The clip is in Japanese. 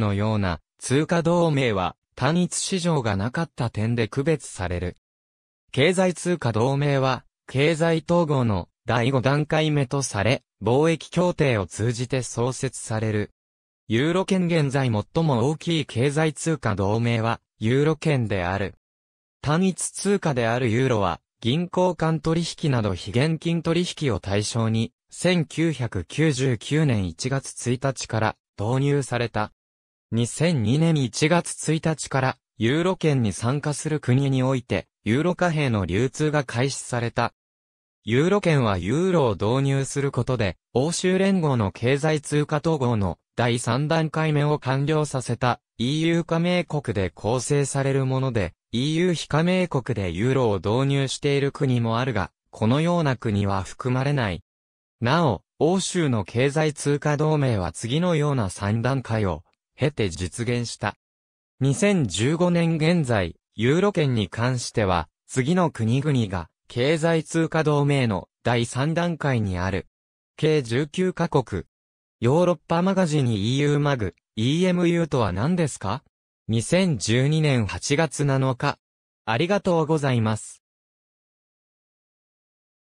のような通貨同盟は単一市場がなかった点で区別される。経済通貨同盟は経済統合の第5段階目とされ、貿易協定を通じて創設される。ユーロ圏現在最も大きい経済通貨同盟はユーロ圏である。単一通貨であるユーロは銀行間取引など非現金取引を対象に1999年1月1日から導入された。2002年1月1日から、ユーロ圏に参加する国において、ユーロ貨幣の流通が開始された。ユーロ圏はユーロを導入することで、欧州連合の経済通貨統合の第3段階目を完了させた EU 加盟国で構成されるもので、EU 非加盟国でユーロを導入している国もあるが、このような国は含まれない。なお、欧州の経済通貨同盟は次のような3段階を経て実現した。2015年現在、ユーロ圏に関しては、次の国々が、経済通貨同盟の第3段階にある。計19カ国。ヨーロッパマガジン EU マグ、EMU とは何ですか ?2012 年8月7日。ありがとうございます。